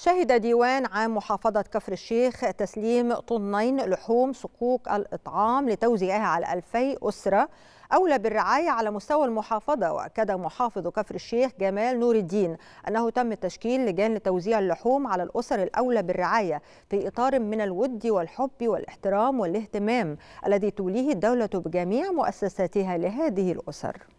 شهد ديوان عام محافظة كفر الشيخ تسليم طنين لحوم صكوك الإطعام لتوزيعها على 2000 أسرة أولى بالرعاية على مستوى المحافظة وأكد محافظ كفر الشيخ جمال نور الدين أنه تم تشكيل لجان لتوزيع اللحوم على الأسر الأولى بالرعاية في إطار من الود والحب والاحترام والاهتمام الذي توليه الدولة بجميع مؤسساتها لهذه الأسر